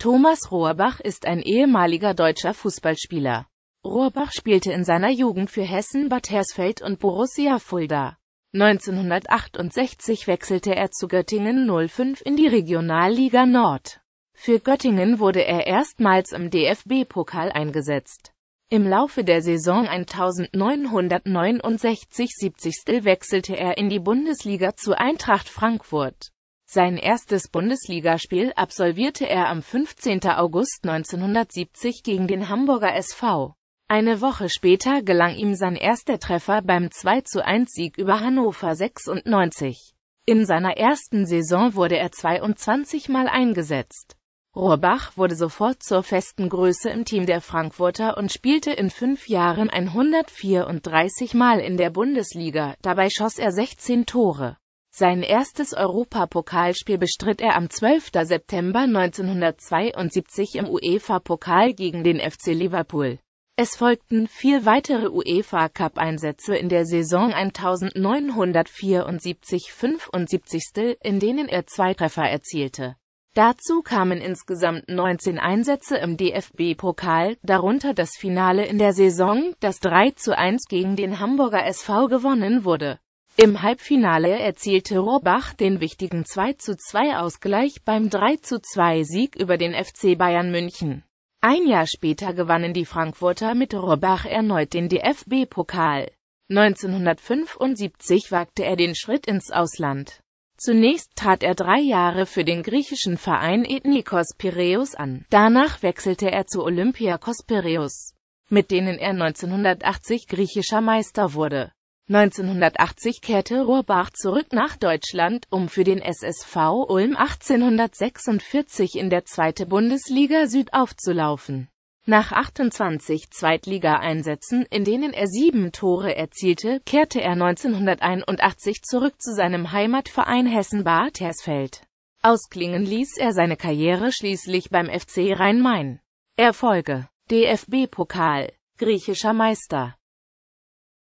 Thomas Rohrbach ist ein ehemaliger deutscher Fußballspieler. Rohrbach spielte in seiner Jugend für Hessen Bad Hersfeld und Borussia Fulda. 1968 wechselte er zu Göttingen 05 in die Regionalliga Nord. Für Göttingen wurde er erstmals im DFB-Pokal eingesetzt. Im Laufe der Saison 1969-70 wechselte er in die Bundesliga zu Eintracht Frankfurt. Sein erstes Bundesligaspiel absolvierte er am 15. August 1970 gegen den Hamburger SV. Eine Woche später gelang ihm sein erster Treffer beim 2-1-Sieg über Hannover 96. In seiner ersten Saison wurde er 22 Mal eingesetzt. Rohrbach wurde sofort zur festen Größe im Team der Frankfurter und spielte in fünf Jahren 134 Mal in der Bundesliga, dabei schoss er 16 Tore. Sein erstes Europapokalspiel bestritt er am 12. September 1972 im UEFA-Pokal gegen den FC Liverpool. Es folgten vier weitere UEFA-Cup-Einsätze in der Saison 1974-75, in denen er zwei Treffer erzielte. Dazu kamen insgesamt 19 Einsätze im DFB-Pokal, darunter das Finale in der Saison, das 3 zu 1 gegen den Hamburger SV gewonnen wurde. Im Halbfinale erzielte Rohrbach den wichtigen 2:2-Ausgleich beim 3:2-Sieg über den FC Bayern München. Ein Jahr später gewannen die Frankfurter mit Rohrbach erneut den DFB-Pokal. 1975 wagte er den Schritt ins Ausland. Zunächst trat er drei Jahre für den griechischen Verein Ethnikos Piraeus an. Danach wechselte er zu Olympiakos Piräus, mit denen er 1980 griechischer Meister wurde. 1980 kehrte Rohrbach zurück nach Deutschland, um für den SSV Ulm 1846 in der zweite Bundesliga Süd aufzulaufen. Nach 28 Zweitligaeinsätzen, in denen er sieben Tore erzielte, kehrte er 1981 zurück zu seinem Heimatverein Hessen-Bad Hersfeld. Ausklingen ließ er seine Karriere schließlich beim FC Rhein-Main. Erfolge DFB-Pokal, griechischer Meister